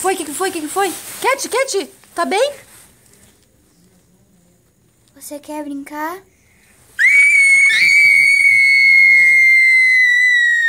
foi? O que, que foi? O que, que foi? Cat, Cat, tá bem? Você quer brincar?